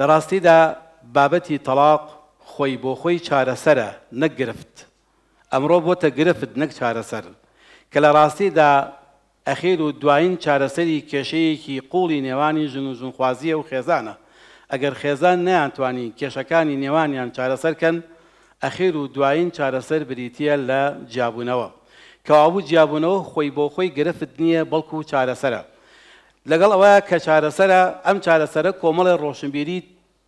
لە ڕاستیدا بابەتی تەلاق خۆی بۆ خۆی چارەسەرە نەگرفت ئەمڕۆ بۆتە گرفت نەک چارەسەر کە لە ڕاستیدا ئەخیر و دوایین چارەسەری کێشەیەکی قوڵی نێوانی ژن و ژنخوازیە و خێزانە ئەگەر خێزان نەیانتوانی کێشەکانی نێوانیان چارەسەرکەن ئەخیر و دوایین چارەسەر بریتە لە جیابونەوە کەوابوو جیابونەوە خۆی بۆ خۆی گرفت نییە بەڵکو و چارەسەرە لەگەڵ ئەوە کە چارەسەرە ئەم چارەسەرە کۆمەڵی ڕۆشنبیری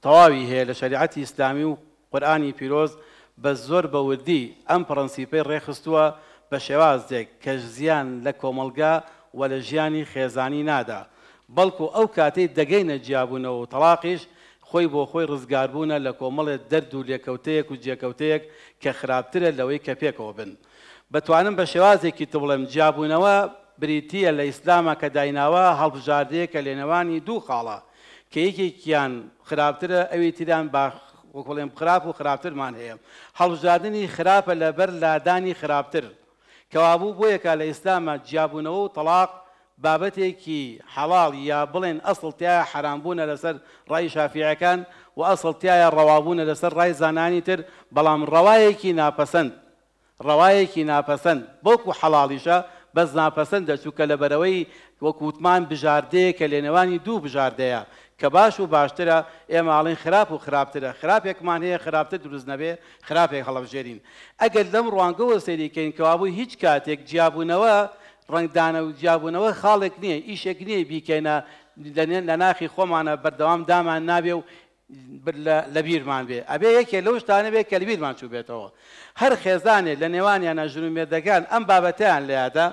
تەواوی هەیە لە شریعەتی ئیسلامی و قورآانی پیرۆز بە زۆر بەوردی ئەم پرەنسیپی ڕێخستووە بە شێوازێک کە زیان لە کۆمەلگا و لە ژیانی خێزانی نادا بەڵکو ئەو کاتەی دەگەینە جیاببوونەوە و تەلاقیش خۆی بۆ خۆی ڕزگاربوونە لە کۆمەڵێ دەرد و لێکەوتەیەک و جێکەوتەیەک کە خراپترە لەوەی کە پێکەوە بن. بتوانم بە شێوازێکی تڵم جیاببوونەوە بریتیە لە ئیسلامە کە دایناوە هەڵبژاردەیە کە لێنەوانی دوو خاڵە کە یەکێکیان خراپترە ئەوی تیران باخڵێن خراپ و خراپترمان هەیە هەڵبژاردننی خراپە لەبەر لادانی خراپتر کەوابوو بۆیەکە لە ئیسلامە جیاببوونەوە و تەلاق بابەتێکی حەڵاڵ یا بڵێن ئەسڵتیایە حرامبوونە لەسەر ڕای شافیعەکان و ئەسڵتیایە ڕەوابوونە لەسەر ڕای زانانی تر بەڵام ڕەوایەکی ناپەسەند ڕەوایەکی ناپەسەند بۆکو حەڵاڵیشە بەس ناپەسەند دەچووکە لە بەرەوەی وەکووتمان بژاردەیە کە لێنەوانی دوو بژاردەیە کە باش و باشترە ئێماڵین خراپ و خراپترە خراپێکمان هەیە خراپتە دروست نەبێ خراپێک هەڵەبژێرین ئەگەر لەم ڕوانگەوە سەریکەین کەوابوو هیچ کاتێک جیابوونەوە ڕنگدانە و جیابوونەوە خاڵێک نییە ئیشێک نییە بیکەینە لە ناخی خۆمانە بەردەوام دامان نابێ و لە بیرمان بێ ئەبێ یەکێ لەو شتانە بێ کە لە بیرمان چوو بێتەوە هەر خێزانێ لە نێوانیانە ژرومێدەکان ئەم بابەتیان لەیادا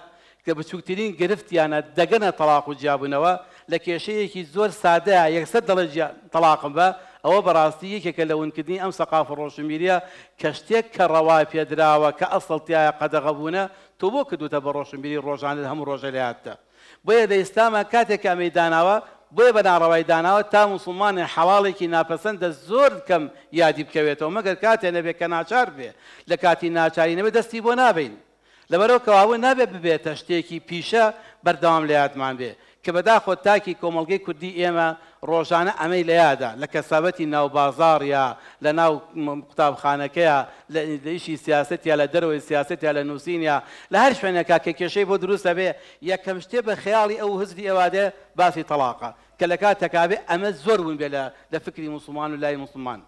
کە بچووکترین گرفتیانە دەگەنە تەلاق و جیابونەوە لە کێشەیەکی زۆر سادەیە یەکسەر دەڵێ تەلاقم بە ئەوە بەڕاستی یەکێکە لە ونکردنی ئەم سەقاف ڕۆژمیریە کە شتێک کە ڕەوای پێدراوە کە ئەسڵتیایە قەدەغەبوونە تۆ بۆ کردوتە بە ڕۆشنبیری ڕۆژانت هەموو ڕۆژەلاتە. بۆیە لە ئێستامە کاتێک ئەمەی داناوە بۆیە بەناڕەوای داناوە تا مسلمانی حواڵێکی ناپەسەندە زۆر کەم یادی بکەوێتەوە مەگەر کاتێ نەبێت کە ناچار بێ لە کاتی ناچارینەوە دەستی بۆ نابین. لەبەرەوە کەواوە نابێت ببێتە شتێکی پیشە بەردەوام لە یادمان بێ کە بەداخۆت تاکی کۆمەلگەی کوردی ئێمە ڕۆژانە ئەمەی لە یادا لە کەسابەتی ناوبازاریا لە ناو قوتابخانەکەیە لە ئیشی سیاست یا لە دەرەوەی سیاست یا لە نووسینیا لە هەر شوێنێکا کە کێشەی بۆ دروستە بێ یەکەم شتێ بە خەیاڵی ئەو هزدی ئەوادە باسی تەلاقە کە لە کاتەکابێ ئەمە زۆر بوون بێ لە فکری مسلمان و لای مسلمان.